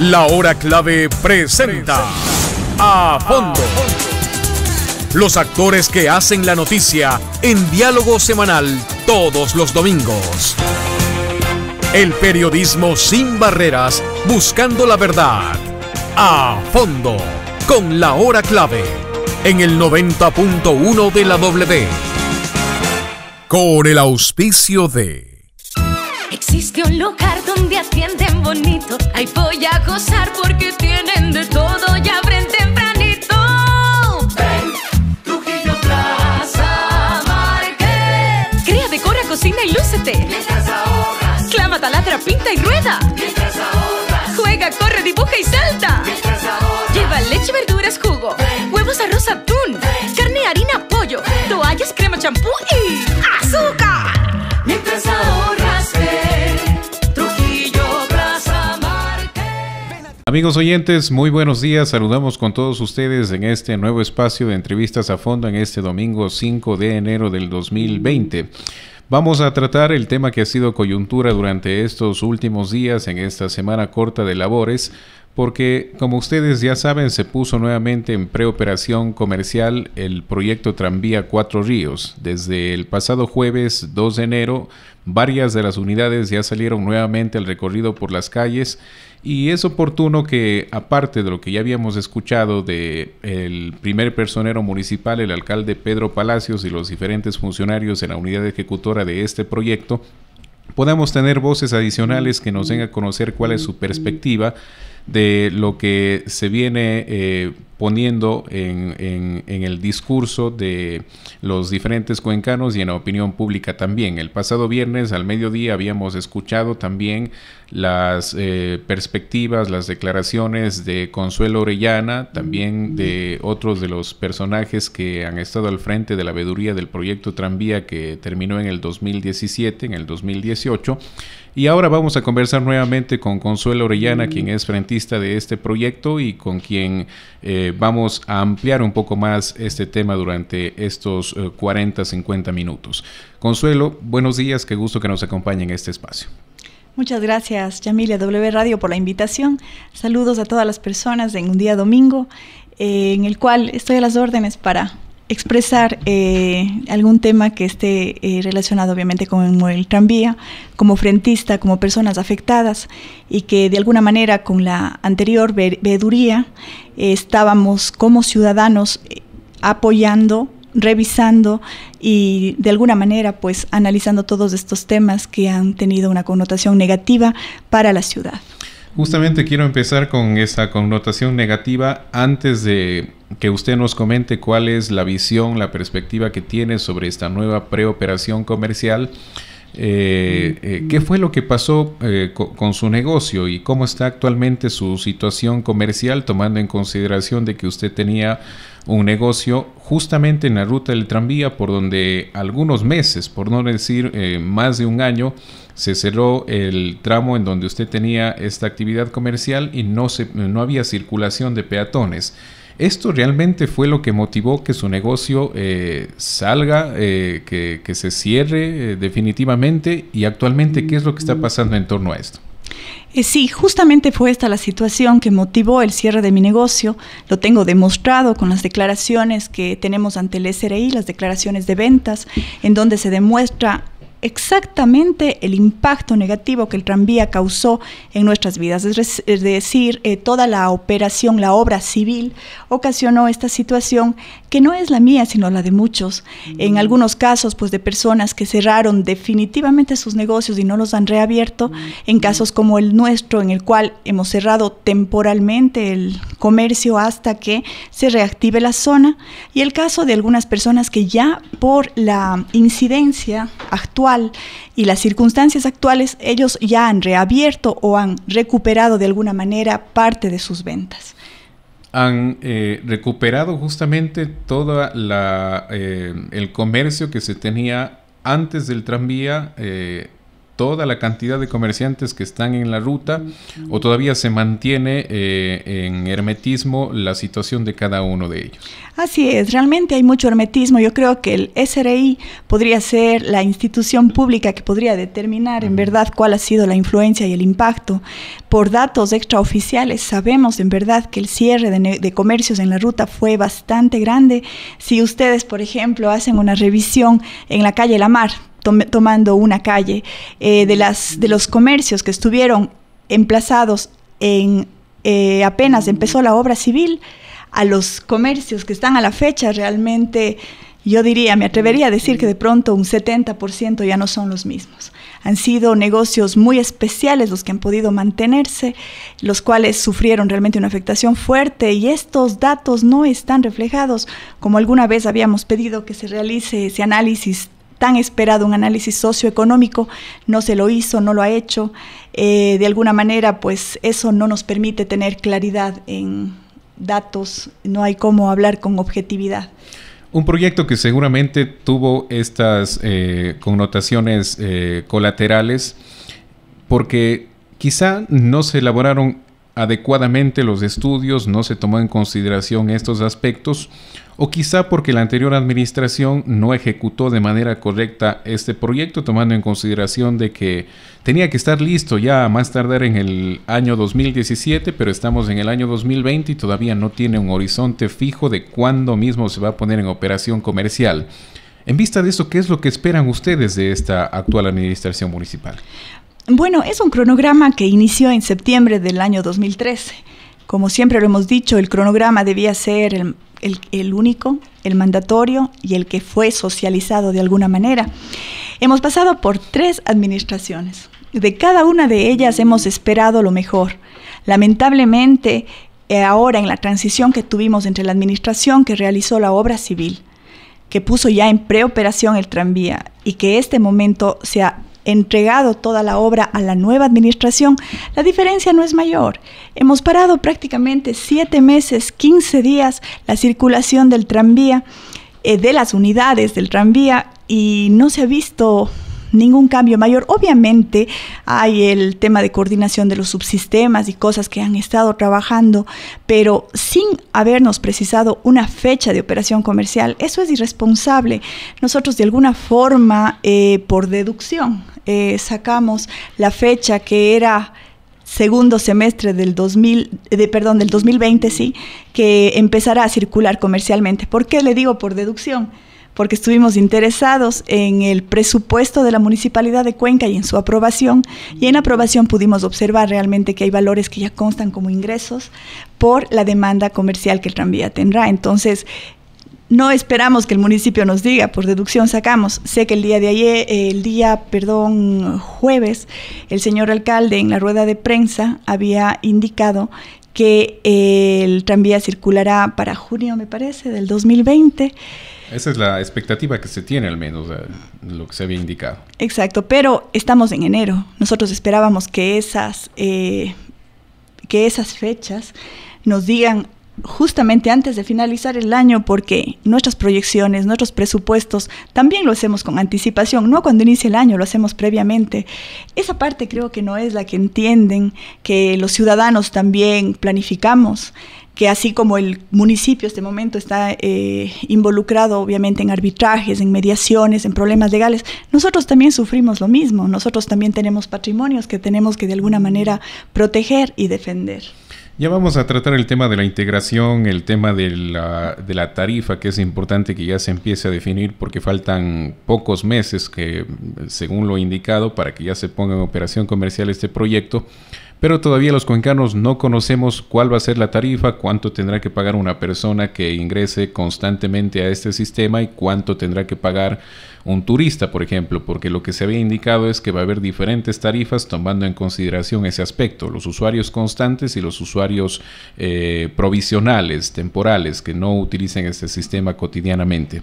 La hora clave presenta A Fondo. Los actores que hacen la noticia en diálogo semanal todos los domingos. El periodismo sin barreras buscando la verdad. A Fondo. Con la hora clave. En el 90.1 de la W. Con el auspicio de... Existe un lugar donde atienden bonito. Ahí voy a gozar porque tienen de todo y abren tempranito. Ven, Trujillo Plaza Marqués Crea, decora, cocina y lúcete. Mientras ahorras. Clama, taladra, pinta y rueda. Mientras ahorras. Juega, corre, dibuja y salta. Mientras ahorras. Lleva leche, verduras, jugo. Huevos, arroz, atún. Carne, harina, pollo. Toallas, crema, champú y azúcar. Amigos oyentes, muy buenos días. Saludamos con todos ustedes en este nuevo espacio de entrevistas a fondo en este domingo 5 de enero del 2020. Vamos a tratar el tema que ha sido coyuntura durante estos últimos días en esta semana corta de labores, porque como ustedes ya saben se puso nuevamente en preoperación comercial el proyecto Tranvía Cuatro Ríos. Desde el pasado jueves 2 de enero, varias de las unidades ya salieron nuevamente al recorrido por las calles y es oportuno que, aparte de lo que ya habíamos escuchado del el primer personero municipal, el alcalde Pedro Palacios y los diferentes funcionarios en la unidad ejecutora de este proyecto, podamos tener voces adicionales que nos den a conocer cuál es su perspectiva de lo que se viene eh, poniendo en, el discurso de los diferentes cuencanos y en la opinión pública también. El pasado viernes al mediodía habíamos escuchado también las eh, perspectivas, las declaraciones de Consuelo Orellana, también de otros de los personajes que han estado al frente de la veeduría del proyecto Tranvía que terminó en el 2017, en el 2018. Y ahora vamos a conversar nuevamente con Consuelo Orellana, mm. quien es frentista de este proyecto y con quien... Eh, vamos a ampliar un poco más este tema durante estos 40, eh, 50 minutos. Consuelo, buenos días, qué gusto que nos acompañe en este espacio. Muchas gracias, Yamilia W Radio, por la invitación. Saludos a todas las personas en un día domingo, eh, en el cual estoy a las órdenes para expresar eh, algún tema que esté eh, relacionado obviamente con el tranvía, como frentista, como personas afectadas y que de alguna manera con la anterior veeduría estábamos como ciudadanos eh, apoyando revisando y de alguna manera pues analizando todos estos temas que han tenido una connotación negativa para la ciudad. Justamente quiero empezar con esa connotación negativa antes de que usted nos comente cuál es la visión, la perspectiva que tiene sobre esta nueva preoperación comercial. Eh, eh, ¿Qué fue lo que pasó eh, con su negocio y cómo está actualmente su situación comercial, tomando en consideración de que usted tenía un negocio justamente en la ruta del tranvía por donde algunos meses, por no decir eh, más de un año, se cerró el tramo en donde usted tenía esta actividad comercial y no, se, no había circulación de peatones. ¿Esto realmente fue lo que motivó que su negocio eh, salga, eh, que, se cierre definitivamente? ¿Y actualmente qué es lo que está mm. pasando en torno a esto? Eh, sí, justamente fue esta la situación que motivó el cierre de mi negocio. Lo tengo demostrado con las declaraciones que tenemos ante el SRI, las declaraciones de ventas, en donde se demuestra exactamente el impacto negativo que el tranvía causó en nuestras vidas. Es, decir, eh, toda la operación, la obra civil, ocasionó esta situación que no es la mía, sino la de muchos. Mm. En algunos casos, pues de personas que cerraron definitivamente sus negocios y no los han reabierto. Mm. En casos como el nuestro, en el cual hemos cerrado temporalmente el comercio hasta que se reactive la zona. Y el caso de algunas personas que ya por la incidencia actual, y las circunstancias actuales, ellos ya han reabierto o han recuperado de alguna manera parte de sus ventas. Han eh, recuperado justamente todo eh, el comercio que se tenía antes del tranvía. Eh, toda la cantidad de comerciantes que están en la ruta o todavía se mantiene en hermetismo la situación de cada uno de ellos? Así es, realmente hay mucho hermetismo. Yo creo que el SRI podría ser la institución pública que podría determinar en verdad cuál ha sido la influencia y el impacto. Por datos extraoficiales sabemos en verdad que el cierre de, comercios en la ruta fue bastante grande. Si ustedes, por ejemplo, hacen una revisión en la calle La Mar, tomando una calle, eh, de, las, de los comercios que estuvieron emplazados en eh, apenas empezó la obra civil, a los comercios que están a la fecha realmente yo diría, me atrevería a decir que de pronto un 70% ya no son los mismos. Han sido negocios muy especiales los que han podido mantenerse, los cuales sufrieron realmente una afectación fuerte y estos datos no están reflejados como alguna vez habíamos pedido que se realice ese análisis tan esperado, un análisis socioeconómico, no se lo hizo, no lo ha hecho. Eh, de alguna manera, pues eso no nos permite tener claridad en datos, no hay cómo hablar con objetividad. Un proyecto que seguramente tuvo estas eh, connotaciones eh, colaterales porque quizá no se elaboraron adecuadamente los estudios, no se tomó en consideración estos aspectos, o quizá porque la anterior administración no ejecutó de manera correcta este proyecto, tomando en consideración de que tenía que estar listo ya más tardar en el año 2017, pero estamos en el año 2020 y todavía no tiene un horizonte fijo de cuándo mismo se va a poner en operación comercial. En vista de eso, ¿qué es lo que esperan ustedes de esta actual administración municipal? Bueno, es un cronograma que inició en septiembre del año 2013. Como siempre lo hemos dicho, el cronograma debía ser el, único, el mandatorio y el que fue socializado de alguna manera. Hemos pasado por tres administraciones. De cada una de ellas hemos esperado lo mejor. Lamentablemente, eh, ahora en la transición que tuvimos entre la administración que realizó la obra civil, que puso ya en preoperación el tranvía y que este momento sea entregado toda la obra a la nueva administración, la diferencia no es mayor. Hemos parado prácticamente siete meses, quince días la circulación del tranvía, eh, de las unidades del tranvía, y no se ha visto ningún cambio mayor. Obviamente hay el tema de coordinación de los subsistemas y cosas que han estado trabajando, pero sin habernos precisado una fecha de operación comercial, eso es irresponsable. Nosotros de alguna forma, eh, por deducción, eh, sacamos la fecha que era segundo semestre del 2000, perdón, del 2020, sí, que empezará a circular comercialmente. ¿Por qué le digo por deducción? porque estuvimos interesados en el presupuesto de la Municipalidad de Cuenca y en su aprobación, y en aprobación pudimos observar realmente que hay valores que ya constan como ingresos por la demanda comercial que el tranvía tendrá. Entonces, no esperamos que el municipio nos diga, por deducción sacamos. Sé que el día de ayer, el día, perdón, jueves, el señor alcalde en la rueda de prensa había indicado que el tranvía circulará para junio, me parece, del 2020. Esa es la expectativa que se tiene al menos, lo que se había indicado. Exacto, pero estamos en enero. Nosotros esperábamos que esas, eh, que esas fechas nos digan justamente antes de finalizar el año porque nuestras proyecciones, nuestros presupuestos, también lo hacemos con anticipación, no cuando inicia el año, lo hacemos previamente. Esa parte creo que no es la que entienden, que los ciudadanos también planificamos que así como el municipio en este momento está eh, involucrado obviamente en arbitrajes, en mediaciones, en problemas legales, nosotros también sufrimos lo mismo, nosotros también tenemos patrimonios que tenemos que de alguna manera proteger y defender. Ya vamos a tratar el tema de la integración, el tema de la, tarifa, que es importante que ya se empiece a definir porque faltan pocos meses, que según lo indicado, para que ya se ponga en operación comercial este proyecto pero todavía los cuencanos no conocemos cuál va a ser la tarifa, cuánto tendrá que pagar una persona que ingrese constantemente a este sistema y cuánto tendrá que pagar un turista, por ejemplo, porque lo que se había indicado es que va a haber diferentes tarifas tomando en consideración ese aspecto, los usuarios constantes y los usuarios eh, provisionales, temporales, que no utilicen este sistema cotidianamente.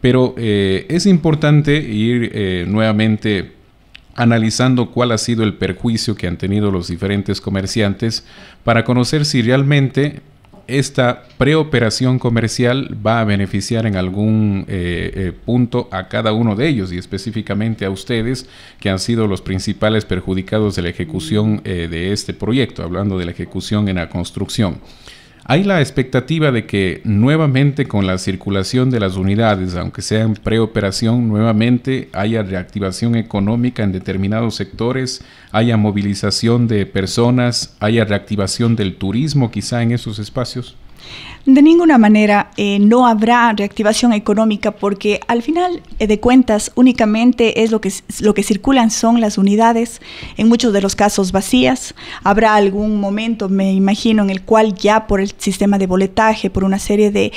Pero eh, es importante ir eh, nuevamente analizando cuál ha sido el perjuicio que han tenido los diferentes comerciantes para conocer si realmente esta preoperación comercial va a beneficiar en algún eh, eh, punto a cada uno de ellos y específicamente a ustedes que han sido los principales perjudicados de la ejecución eh, de este proyecto, hablando de la ejecución en la construcción. Hay la expectativa de que nuevamente con la circulación de las unidades, aunque sea en preoperación, nuevamente haya reactivación económica en determinados sectores, haya movilización de personas, haya reactivación del turismo quizá en esos espacios. De ninguna manera eh, no habrá reactivación económica porque al final eh, de cuentas únicamente es lo que, lo que circulan son las unidades, en muchos de los casos vacías. Habrá algún momento, me imagino, en el cual ya por el sistema de boletaje, por una serie de,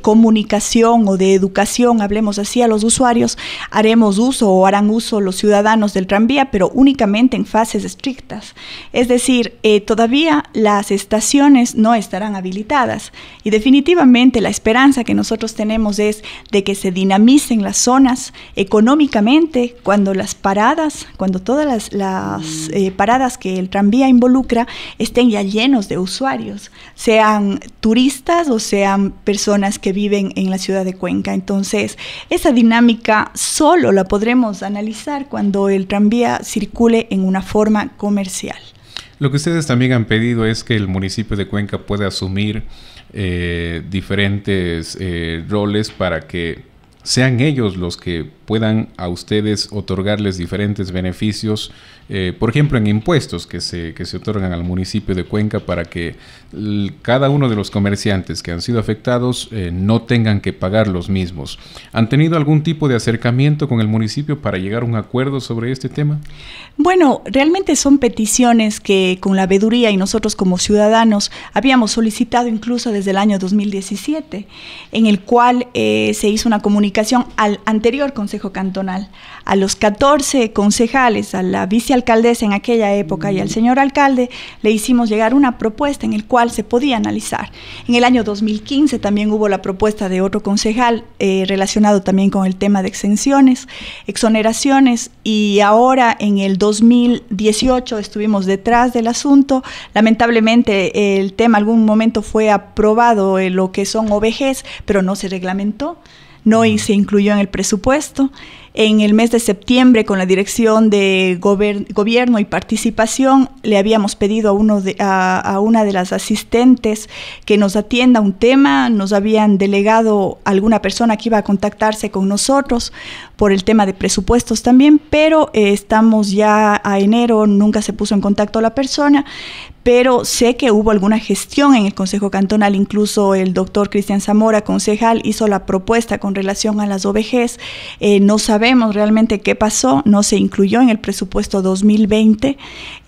comunicación o de educación, hablemos así, a los usuarios, haremos uso o harán uso los ciudadanos del tranvía, pero únicamente en fases estrictas. Es decir, eh, todavía las estaciones no estarán habilitadas y definitivamente la esperanza que nosotros tenemos es de que se dinamicen las zonas económicamente cuando las paradas, cuando todas las, eh, paradas que el tranvía involucra estén ya llenos de usuarios, sean turistas o sean personas que viven en la ciudad de Cuenca. Entonces, esa dinámica solo la podremos analizar cuando el tranvía circule en una forma comercial. Lo que ustedes también han pedido es que el municipio de Cuenca pueda asumir eh, diferentes eh, roles para que sean ellos los que puedan a ustedes otorgarles diferentes beneficios eh, por ejemplo, en impuestos que se, que se otorgan al municipio de Cuenca para que cada uno de los comerciantes que han sido afectados eh, no tengan que pagar los mismos. ¿Han tenido algún tipo de acercamiento con el municipio para llegar a un acuerdo sobre este tema? Bueno, realmente son peticiones que con la veeduría y nosotros como ciudadanos habíamos solicitado incluso desde el año 2017, en el cual eh, se hizo una comunicación al anterior Consejo Cantonal, a los 14 concejales, a la vice alcaldesa en aquella época y al señor alcalde le hicimos llegar una propuesta en el cual se podía analizar. En el año 2015 también hubo la propuesta de otro concejal eh, relacionado también con el tema de exenciones, exoneraciones y ahora en el 2018 estuvimos detrás del asunto. Lamentablemente el tema algún momento fue aprobado en eh, lo que son OBGs, pero no se reglamentó, no se incluyó en el presupuesto. En el mes de septiembre, con la dirección de Gobierno y Participación, le habíamos pedido a, uno una de las asistentes que nos atienda un tema. Nos habían delegado alguna persona que iba a contactarse con nosotros por el tema de presupuestos también, pero eh, estamos ya a enero, nunca se puso en contacto la persona pero sé que hubo alguna gestión en el Consejo Cantonal, incluso el doctor Cristian Zamora, concejal, hizo la propuesta con relación a las OBGs. Eh, no sabemos realmente qué pasó, no se incluyó en el presupuesto 2020.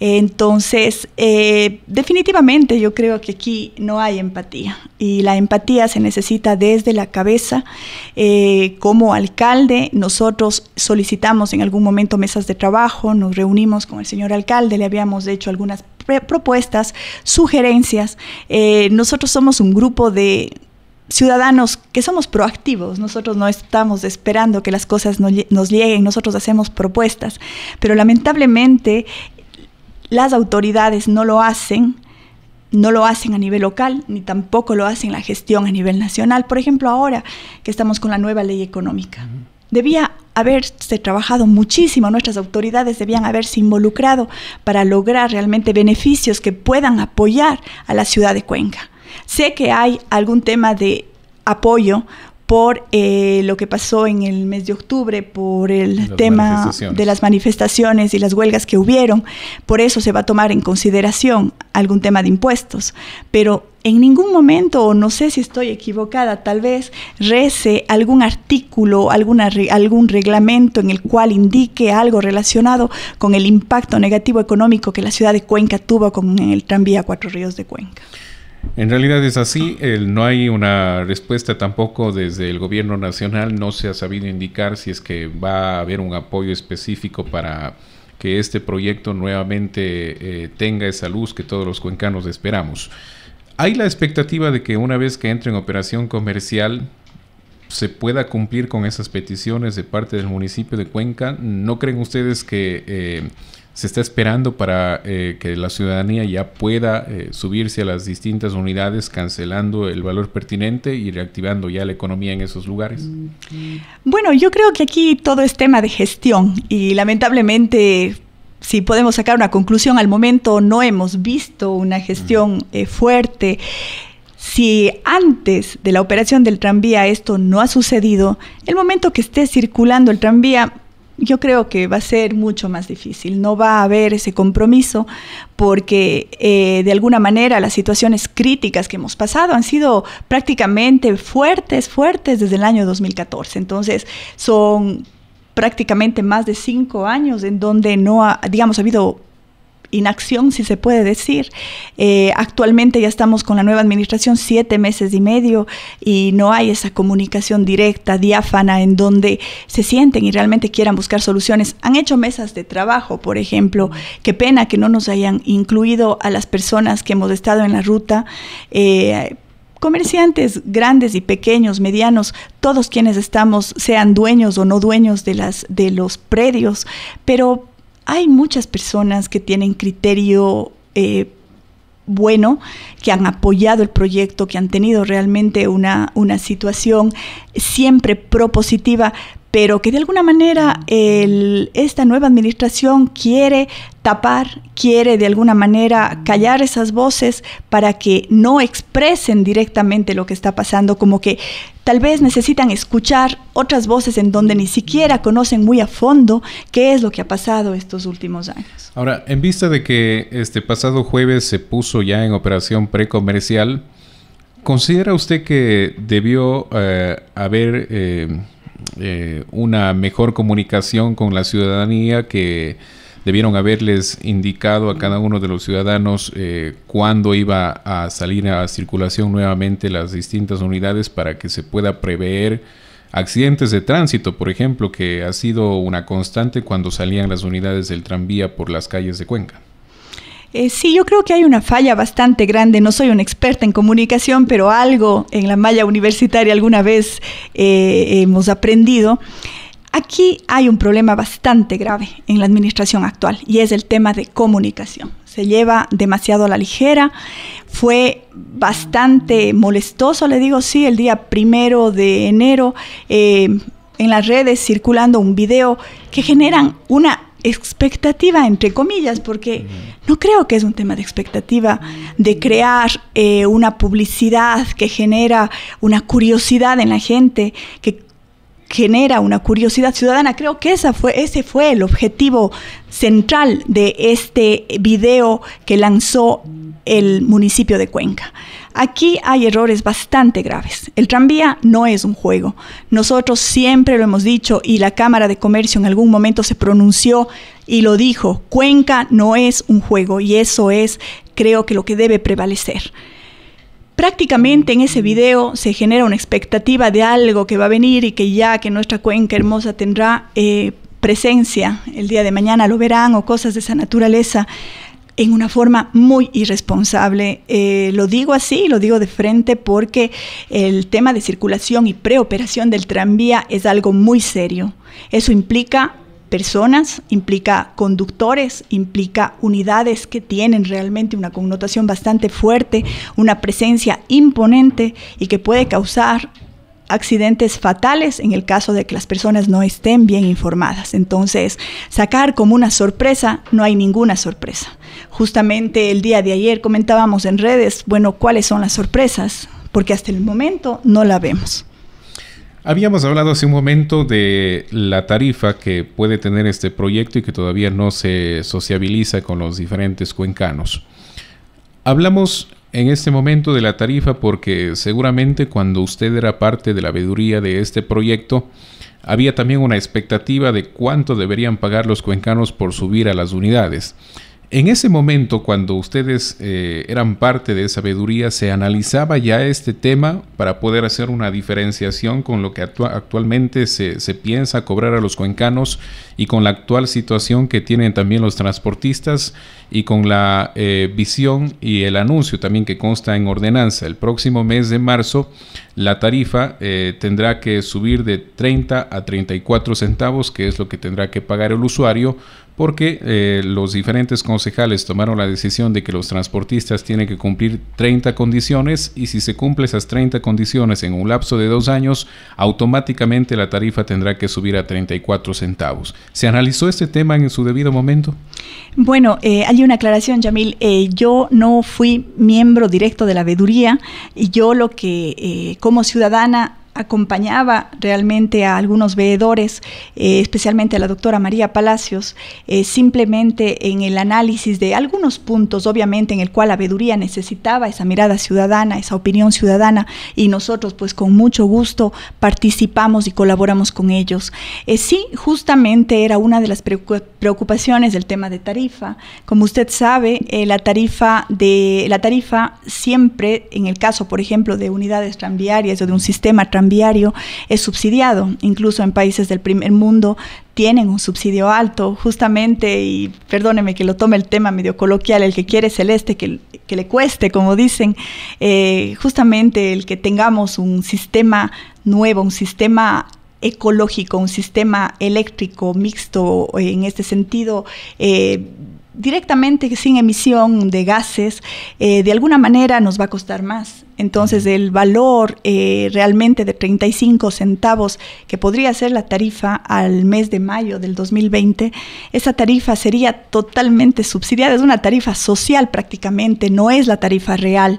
entonces, eh, definitivamente yo creo que aquí no hay empatía y la empatía se necesita desde la cabeza. Eh, como alcalde, nosotros solicitamos en algún momento mesas de trabajo, nos reunimos con el señor alcalde, le habíamos hecho algunas propuestas, sugerencias. Eh, nosotros somos un grupo de ciudadanos que somos proactivos, nosotros no estamos esperando que las cosas nos lleguen, nosotros hacemos propuestas, pero lamentablemente las autoridades no lo hacen, no lo hacen a nivel local, ni tampoco lo hacen la gestión a nivel nacional. Por ejemplo, ahora que estamos con la nueva ley económica, debía haberse trabajado muchísimo, nuestras autoridades debían haberse involucrado para lograr realmente beneficios que puedan apoyar a la ciudad de Cuenca. Sé que hay algún tema de apoyo por eh, lo que pasó en el mes de octubre, por el tema de las manifestaciones y las huelgas que hubieron. Por eso se va a tomar en consideración algún tema de impuestos. Pero en ningún momento, o no sé si estoy equivocada, tal vez rece algún artículo, alguna, algún reglamento en el cual indique algo relacionado con el impacto negativo económico que la ciudad de Cuenca tuvo con el tranvía Cuatro Ríos de Cuenca. En realidad es así, no hay una respuesta tampoco desde el gobierno nacional, no se ha sabido indicar si es que va a haber un apoyo específico para que este proyecto nuevamente eh, tenga esa luz que todos los cuencanos esperamos. Hay la expectativa de que una vez que entre en operación comercial se pueda cumplir con esas peticiones de parte del municipio de Cuenca. ¿No creen ustedes que... Eh, se está esperando para eh, que la ciudadanía ya pueda eh, subirse a las distintas unidades cancelando el valor pertinente y reactivando ya la economía en esos lugares? Bueno, yo creo que aquí todo es tema de gestión y lamentablemente si podemos sacar una conclusión al momento, no hemos visto una gestión eh, fuerte. Si antes de la operación del tranvía esto no ha sucedido, el momento que esté circulando el tranvía yo creo que va a ser mucho más difícil. No va a haber ese compromiso porque eh, de alguna manera las situaciones críticas que hemos pasado han sido prácticamente fuertes, fuertes desde el año 2014. Entonces son prácticamente más de cinco años en donde no ha, digamos, ha habido inacción, si se puede decir. Eh, actualmente ya estamos con la nueva administración siete meses y medio y no hay esa comunicación directa, diáfana, en donde se sienten y realmente quieran buscar soluciones. Han hecho mesas de trabajo, por ejemplo. Qué pena que no nos hayan incluido a las personas que hemos estado en la ruta. Eh, comerciantes grandes y pequeños, medianos, todos quienes estamos, sean dueños o no dueños de, las, de los predios, pero hay muchas personas que tienen criterio eh, bueno, que han apoyado el proyecto, que han tenido realmente una, una situación siempre propositiva, pero que de alguna manera esta nueva administración quiere tapar, quiere de alguna manera callar esas voces para que no expresen directamente lo que está pasando, como que tal vez necesitan escuchar otras voces en donde ni siquiera conocen muy a fondo qué es lo que ha pasado estos últimos años. Ahora, en vista de que este pasado jueves se puso ya en operación precomercial, ¿considera usted que debió eh, haber... Eh, eh, una mejor comunicación con la ciudadanía que debieron haberles indicado a cada uno de los ciudadanos eh, cuándo iba a salir a circulación nuevamente las distintas unidades para que se pueda prever accidentes de tránsito, por ejemplo, que ha sido una constante cuando salían las unidades del tranvía por las calles de Cuenca. Eh, sí, yo creo que hay una falla bastante grande. No soy una experta en comunicación, pero algo en la malla universitaria alguna vez eh, hemos aprendido. Aquí hay un problema bastante grave en la administración actual y es el tema de comunicación. Se lleva demasiado a la ligera. Fue bastante molestoso, le digo, sí, el día primero de enero. Eh, en las redes circulando un video que generan una expectativa, entre comillas, porque no creo que es un tema de expectativa, de crear eh, una publicidad que genera una curiosidad en la gente, que genera una curiosidad ciudadana. Creo que esa fue, ese fue el objetivo central de este video que lanzó el municipio de Cuenca. Aquí hay errores bastante graves. El tranvía no es un juego. Nosotros siempre lo hemos dicho y la Cámara de Comercio en algún momento se pronunció y lo dijo, Cuenca no es un juego y eso es creo que lo que debe prevalecer. Prácticamente en ese video se genera una expectativa de algo que va a venir y que ya que nuestra cuenca hermosa tendrá eh, presencia el día de mañana, lo verán o cosas de esa naturaleza en una forma muy irresponsable. Eh, lo digo así, lo digo de frente porque el tema de circulación y preoperación del tranvía es algo muy serio. Eso implica personas, implica conductores, implica unidades que tienen realmente una connotación bastante fuerte, una presencia imponente y que puede causar accidentes fatales en el caso de que las personas no estén bien informadas. Entonces, sacar como una sorpresa, no hay ninguna sorpresa. Justamente el día de ayer comentábamos en redes, bueno, ¿cuáles son las sorpresas? Porque hasta el momento no la vemos. Habíamos hablado hace un momento de la tarifa que puede tener este proyecto y que todavía no se sociabiliza con los diferentes cuencanos. Hablamos en este momento de la tarifa porque seguramente cuando usted era parte de la veeduría de este proyecto había también una expectativa de cuánto deberían pagar los cuencanos por subir a las unidades. En ese momento, cuando ustedes eh, eran parte de sabiduría, se analizaba ya este tema para poder hacer una diferenciación con lo que actualmente se, piensa cobrar a los cuencanos y con la actual situación que tienen también los transportistas y con la eh, visión y el anuncio también que consta en ordenanza. El próximo mes de marzo, la tarifa eh, tendrá que subir de 30 a 34 centavos, que es lo que tendrá que pagar el usuario porque eh, los diferentes concejales tomaron la decisión de que los transportistas tienen que cumplir 30 condiciones y si se cumplen esas 30 condiciones en un lapso de dos años, automáticamente la tarifa tendrá que subir a 34 centavos. ¿Se analizó este tema en su debido momento? Bueno, eh, hay una aclaración, Yamil. Eh, yo no fui miembro directo de la veeduría y yo lo que como ciudadana acompañaba realmente a algunos veedores, eh, especialmente a la doctora María Palacios, eh, simplemente en el análisis de algunos puntos, obviamente, en el cual la veeduría necesitaba esa mirada ciudadana, esa opinión ciudadana, y nosotros, pues, con mucho gusto participamos y colaboramos con ellos. Eh, sí, justamente era una de las preocupaciones del tema de tarifa. Como usted sabe, la tarifa de la tarifa siempre, en el caso, por ejemplo, de unidades tranviarias o de un sistema tranviario, diario es subsidiado. Incluso en países del primer mundo tienen un subsidio alto, justamente, y perdóneme que lo tome el tema medio coloquial, el que quiere celeste, que, que le cueste, como dicen, eh, justamente el que tengamos un sistema nuevo, un sistema ecológico, un sistema eléctrico mixto eh, en este sentido, eh, directamente sin emisión de gases, eh, de alguna manera nos va a costar más. Entonces el valor eh, realmente de 35 centavos, que podría ser la tarifa al mes de mayo del 2020, esa tarifa sería totalmente subsidiada, es una tarifa social prácticamente, no es la tarifa real,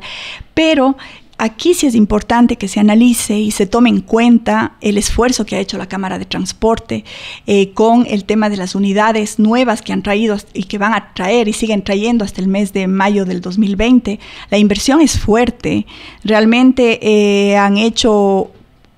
pero Aquí sí es importante que se analice y se tome en cuenta el esfuerzo que ha hecho la Cámara de Transporte eh, con el tema de las unidades nuevas que han traído y que van a traer y siguen trayendo hasta el mes de mayo del 2020. La inversión es fuerte. Realmente eh, han hecho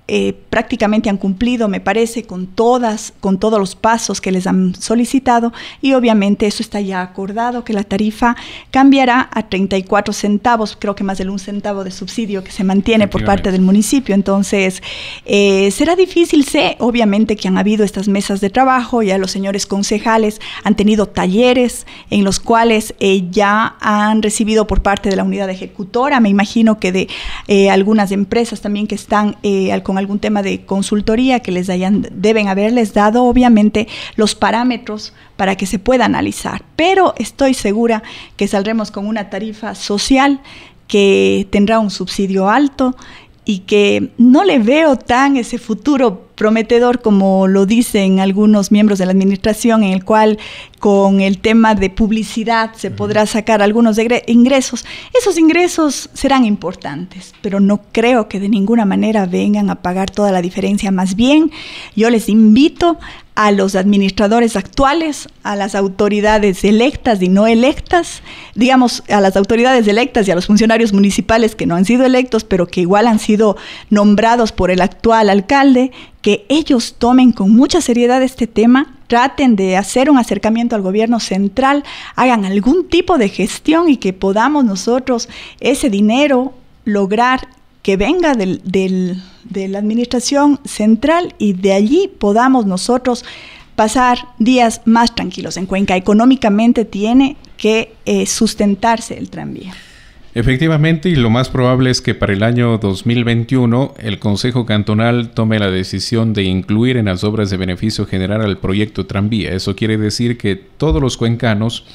eh, prácticamente han cumplido, me parece, con todas, con todos los pasos que les han solicitado y obviamente eso está ya acordado, que la tarifa cambiará a 34 centavos, creo que más del un centavo de subsidio que se mantiene por parte del municipio. Entonces, eh, será difícil, sé, obviamente que han habido estas mesas de trabajo, ya los señores concejales han tenido talleres en los cuales eh, ya han recibido por parte de la unidad ejecutora, me imagino que de algunas empresas también que están al algún tema de consultoría que les hayan, deben haberles dado, obviamente, los parámetros para que se pueda analizar. Pero estoy segura que saldremos con una tarifa social que tendrá un subsidio alto y que no le veo tan ese futuro prometedor como lo dicen algunos miembros de la administración, en el cual con el tema de publicidad se podrá sacar algunos ingresos. Esos ingresos serán importantes, pero no creo que de ninguna manera vengan a pagar toda la diferencia. Más bien, yo les invito a los administradores actuales, a las autoridades electas y no electas, digamos, a las autoridades electas y a los funcionarios municipales que no han sido electos, pero que igual han sido nombrados por el actual alcalde, que ellos tomen con mucha seriedad este tema, traten de hacer un acercamiento al gobierno central, hagan algún tipo de gestión y que podamos nosotros ese dinero lograr que venga del, del de la administración central y de allí podamos nosotros pasar días más tranquilos en Cuenca. Económicamente tiene que eh, sustentarse el tranvía. Efectivamente, y lo más probable es que para el año 2021 el Consejo Cantonal tome la decisión de incluir en las obras de beneficio general al proyecto tranvía. Eso quiere decir que todos los cuencanos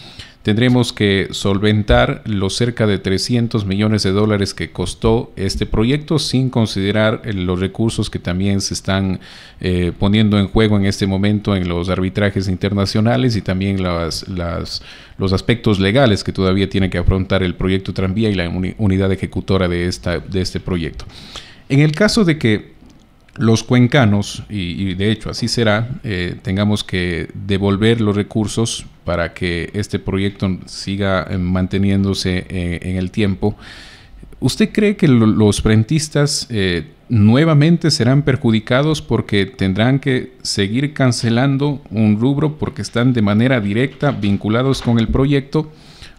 tendremos que solventar los cerca de 300 millones de dólares que costó este proyecto sin considerar eh, los recursos que también se están eh, poniendo en juego en este momento en los arbitrajes internacionales y también las, los aspectos legales que todavía tiene que afrontar el proyecto Tranvía y la unidad ejecutora de, esta, de este proyecto. En el caso de que los cuencanos, y, de hecho así será, eh, tengamos que devolver los recursos para que este proyecto siga eh, manteniéndose eh, en, el tiempo. ¿Usted cree que los rentistas eh, nuevamente serán perjudicados porque tendrán que seguir cancelando un rubro porque están de manera directa vinculados con el proyecto?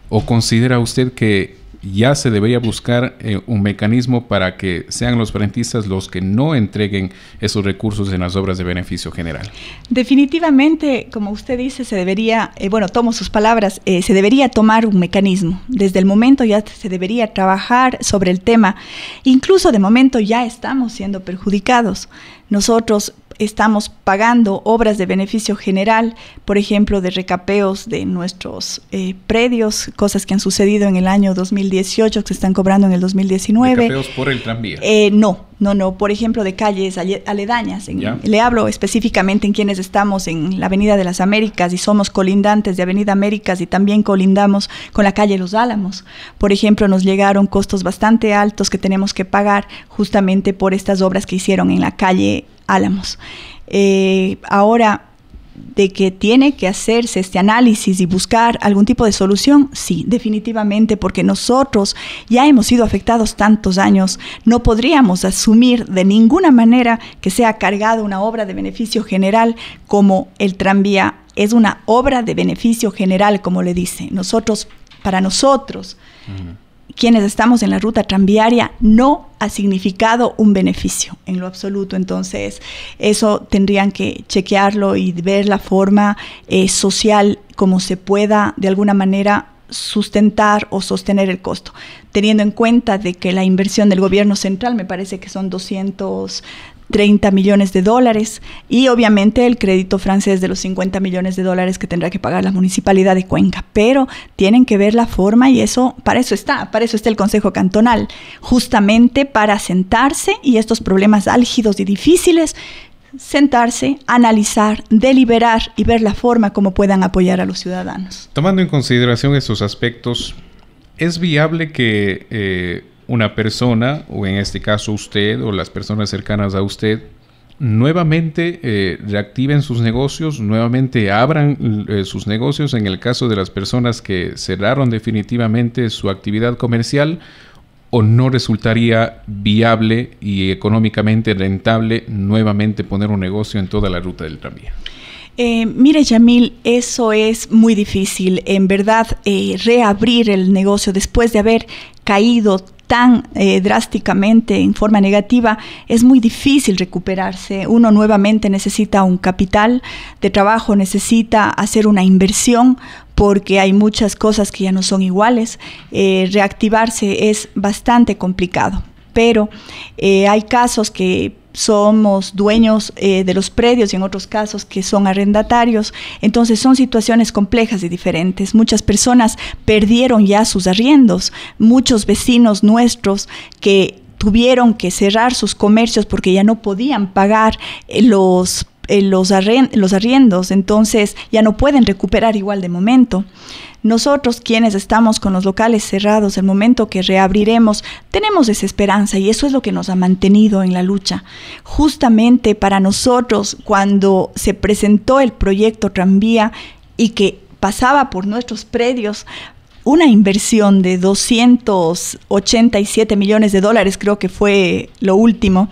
¿O considera usted que ya se debería buscar eh, un mecanismo para que sean los parentistas los que no entreguen esos recursos en las obras de beneficio general. Definitivamente, como usted dice, se debería, eh, bueno, tomo sus palabras, eh, se debería tomar un mecanismo. Desde el momento ya se debería trabajar sobre el tema. Incluso de momento ya estamos siendo perjudicados. Nosotros estamos pagando obras de beneficio general, por ejemplo, de recapeos de nuestros eh, predios, cosas que han sucedido en el año 2018, que se están cobrando en el 2019. ¿Recapeos por el tranvía? Eh, no, no, no. Por ejemplo, de calles aledañas. le hablo específicamente en quienes estamos en la Avenida de las Américas y somos colindantes de Avenida Américas y también colindamos con la calle Los Álamos. Por ejemplo, nos llegaron costos bastante altos que tenemos que pagar justamente por estas obras que hicieron en la calle Álamos. Eh, ahora, de que tiene que hacerse este análisis y buscar algún tipo de solución, sí, definitivamente, porque nosotros ya hemos sido afectados tantos años, no podríamos asumir de ninguna manera que sea cargada una obra de beneficio general como el tranvía es una obra de beneficio general, como le dice. Nosotros, para nosotros, quienes estamos en la ruta tranviaria no ha significado un beneficio en lo absoluto. Entonces, eso tendrían que chequearlo y ver la forma eh, social como se pueda de alguna manera sustentar o sostener el costo, teniendo en cuenta de que la inversión del gobierno central me parece que son 200 30 millones de dólares y obviamente el crédito francés de los 50 millones de dólares que tendrá que pagar la municipalidad de Cuenca, pero tienen que ver la forma y eso para eso está, para eso está el Consejo Cantonal, justamente para sentarse y estos problemas álgidos y difíciles sentarse, analizar, deliberar y ver la forma como puedan apoyar a los ciudadanos. Tomando en consideración estos aspectos, ¿es viable que eh, una persona, o en este caso usted o las personas cercanas a usted, nuevamente eh, reactiven sus negocios, nuevamente abran eh, sus negocios en el caso de las personas que cerraron definitivamente su actividad comercial o no resultaría viable y económicamente rentable nuevamente poner un negocio en toda la ruta del tranvía. Eh, mire, Yamil, eso es muy difícil. En verdad, reabrir el negocio después de haber caído tan eh, drásticamente en forma negativa, es muy difícil recuperarse. Uno nuevamente necesita un capital de trabajo, necesita hacer una inversión porque hay muchas cosas que ya no son iguales. Eh, reactivarse es bastante complicado pero eh, hay casos que somos dueños eh, de los predios y en otros casos que son arrendatarios. Entonces son situaciones complejas y diferentes. Muchas personas perdieron ya sus arriendos, muchos vecinos nuestros que tuvieron que cerrar sus comercios porque ya no podían pagar eh, los eh, los, los arriendos, entonces ya no pueden recuperar igual de momento. Nosotros quienes estamos con los locales cerrados, el momento que reabriremos, tenemos esa esperanza y eso es lo que nos ha mantenido en la lucha. Justamente para nosotros, cuando se presentó el proyecto Tranvía y que pasaba por nuestros predios, una inversión de 287 millones de dólares, creo que fue lo último,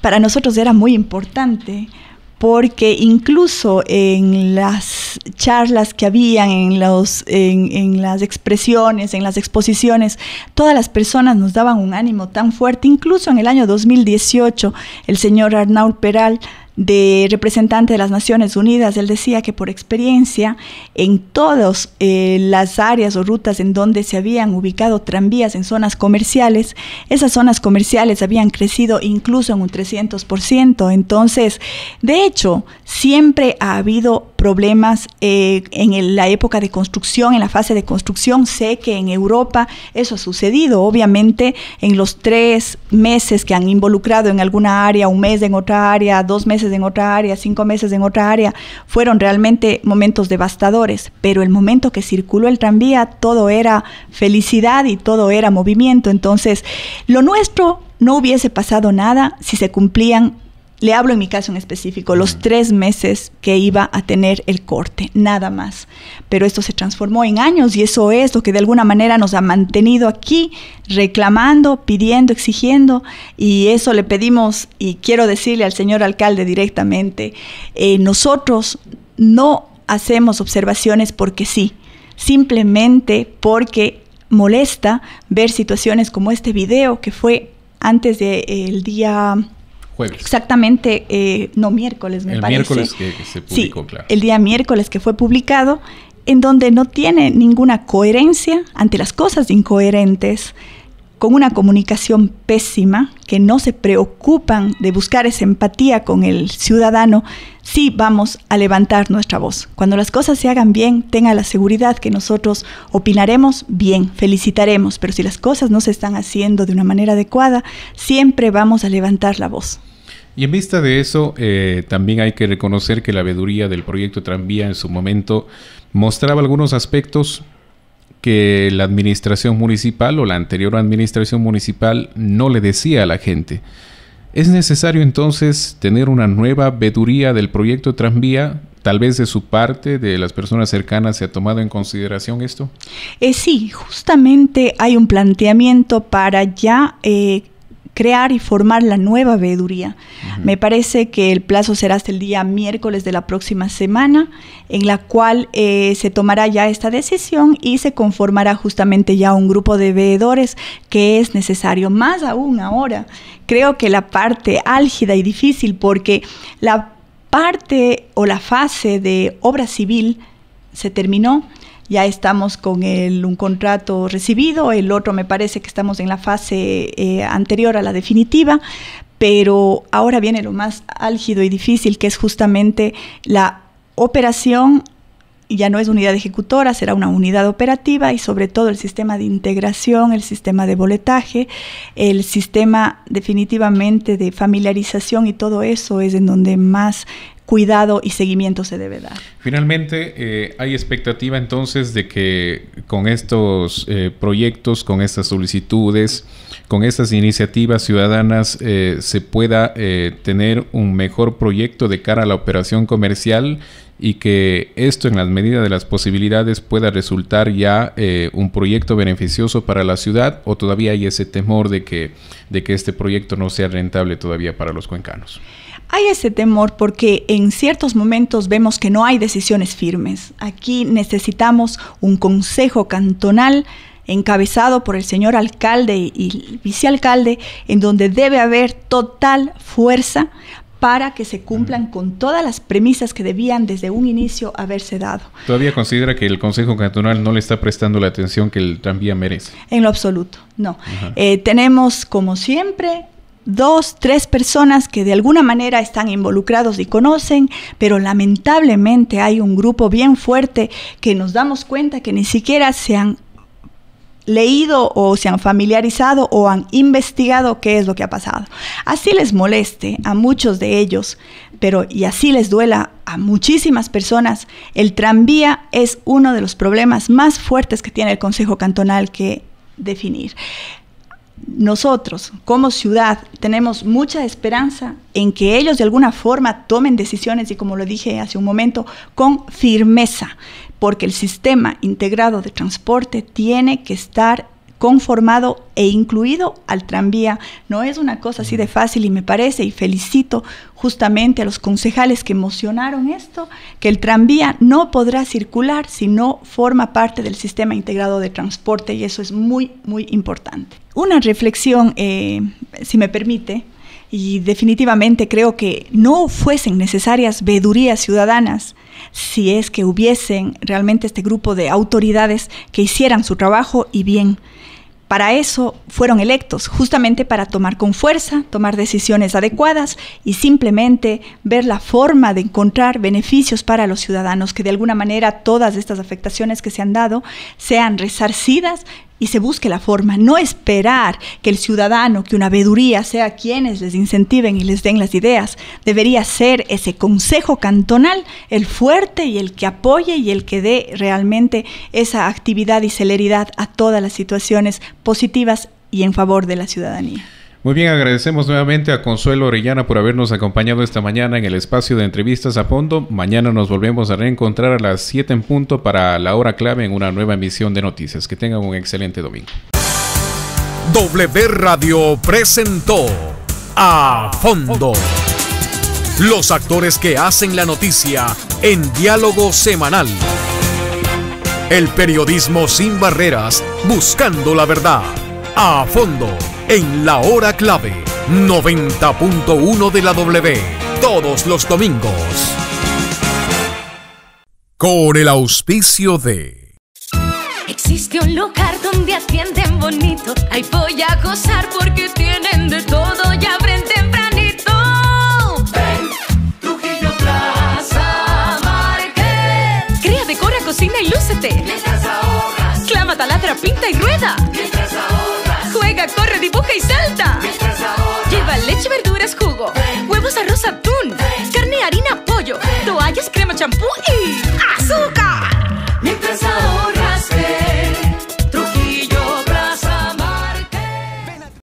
para nosotros era muy importante porque incluso en las charlas que habían, en, los, en, en, las expresiones, en las exposiciones, todas las personas nos daban un ánimo tan fuerte. Incluso en el año 2018, el señor Arnaud Peral de representante de las Naciones Unidas, él decía que por experiencia en todas eh, las áreas o rutas en donde se habían ubicado tranvías en zonas comerciales, esas zonas comerciales habían crecido incluso en un 300%. Entonces, de hecho, siempre ha habido problemas eh, en la época de construcción, en la fase de construcción. Sé que en Europa eso ha sucedido. Obviamente, en los tres meses que han involucrado en alguna área, un mes en otra área, dos meses en otra área, cinco meses en otra área, fueron realmente momentos devastadores. Pero el momento que circuló el tranvía, todo era felicidad y todo era movimiento. Entonces, lo nuestro no hubiese pasado nada si se cumplían le hablo en mi caso en específico, los tres meses que iba a tener el corte, nada más. Pero esto se transformó en años y eso es lo que de alguna manera nos ha mantenido aquí reclamando, pidiendo, exigiendo y eso le pedimos y quiero decirle al señor alcalde directamente, eh, nosotros no hacemos observaciones porque sí, simplemente porque molesta ver situaciones como este video que fue antes del de, eh, día Exactamente, eh, no miércoles, me parece. El día miércoles que fue publicado, en donde no tiene ninguna coherencia ante las cosas incoherentes con una comunicación pésima, que no se preocupan de buscar esa empatía con el ciudadano, sí vamos a levantar nuestra voz. Cuando las cosas se hagan bien, tenga la seguridad que nosotros opinaremos bien, felicitaremos, pero si las cosas no se están haciendo de una manera adecuada, siempre vamos a levantar la voz. Y en vista de eso, eh, también hay que reconocer que la veeduría del proyecto Tranvía en su momento mostraba algunos aspectos la administración municipal o la anterior administración municipal no le decía a la gente. Es necesario entonces tener una nueva veduría del proyecto tranvía tal vez de su parte, de las personas cercanas, se ha tomado en consideración esto? Eh, sí, justamente hay un planteamiento para ya eh, crear y formar la nueva veeduría. Me parece que el plazo será hasta el día miércoles de la próxima semana, en la cual eh, se tomará ya esta decisión y se conformará justamente ya un grupo de veedores que es necesario, más aún ahora. Creo que la parte álgida y difícil, porque la parte o la fase de obra civil se terminó ya estamos con el, un contrato recibido, el otro me parece que estamos en la fase eh, anterior a la definitiva, pero ahora viene lo más álgido y difícil, que es justamente la operación y ya no es unidad ejecutora, será una unidad operativa y sobre todo el sistema de integración, el sistema de boletaje, el sistema definitivamente de familiarización y todo eso es en donde más cuidado y seguimiento se debe dar. Finalmente, eh, hay expectativa entonces de que con estos eh, proyectos, con estas solicitudes, con estas iniciativas ciudadanas eh, se pueda eh, tener un mejor proyecto de cara a la operación comercial y que esto en la medida de las posibilidades pueda resultar ya eh, un proyecto beneficioso para la ciudad o todavía hay ese temor de que, de que este proyecto no sea rentable todavía para los cuencanos? Hay ese temor porque en ciertos momentos vemos que no hay decisiones firmes. Aquí necesitamos un consejo cantonal encabezado por el señor alcalde y vicealcalde, en donde debe haber total fuerza para que se cumplan con todas las premisas que debían desde un inicio haberse dado. ¿Todavía considera que el Consejo Cantonal no le está prestando la atención que el tranvía merece? En lo absoluto, no. Eh, tenemos, como siempre, dos, tres personas que de alguna manera están involucrados y conocen, pero lamentablemente hay un grupo bien fuerte que nos damos cuenta que ni siquiera se han leído o se han familiarizado o han investigado qué es lo que ha pasado. Así les moleste a muchos de ellos, pero y así les duela a muchísimas personas, el tranvía es uno de los problemas más fuertes que tiene el Consejo Cantonal que definir. Nosotros, como ciudad, tenemos mucha esperanza en que ellos de alguna forma tomen decisiones y, como lo dije hace un momento, con firmeza porque el sistema integrado de transporte tiene que estar conformado e incluido al tranvía. No es una cosa así de fácil y me parece, y felicito justamente a los concejales que emocionaron esto, que el tranvía no podrá circular si no forma parte del sistema integrado de transporte y eso es muy, muy importante. Una reflexión, eh, si me permite, y definitivamente creo que no fuesen necesarias vedurías ciudadanas si es que hubiesen realmente este grupo de autoridades que hicieran su trabajo y bien. Para eso fueron electos, justamente para tomar con fuerza, tomar decisiones adecuadas y simplemente ver la forma de encontrar beneficios para los ciudadanos, que de alguna manera todas estas afectaciones que se han dado sean resarcidas y se busque la forma, no esperar que el ciudadano, que una veeduría sea quienes les incentiven y les den las ideas, debería ser ese consejo cantonal el fuerte y el que apoye y el que dé realmente esa actividad y celeridad a todas las situaciones positivas y en favor de la ciudadanía. Muy bien, agradecemos nuevamente a Consuelo Orellana por habernos acompañado esta mañana en el espacio de entrevistas a fondo. Mañana nos volvemos a reencontrar a las 7 en punto para la hora clave en una nueva emisión de noticias. Que tengan un excelente domingo. W Radio presentó A Fondo. Los actores que hacen la noticia en diálogo semanal. El periodismo sin barreras, buscando la verdad a fondo en la hora clave 90.1 de la W todos los domingos. Con el auspicio de... Existe un lugar donde atienden bonito. Ahí voy a gozar porque tienen de todo y abren tempranito. Ven, Trujillo Plaza Marqués Crea, decora, cocina y lúcete. Mientras Clama, taladra, pinta y rueda. Mientras corre, dibuja y salta. Lleva leche, verduras, jugo, huevos, arroz, atún, carne, harina, pollo, toallas, crema, champú y azúcar.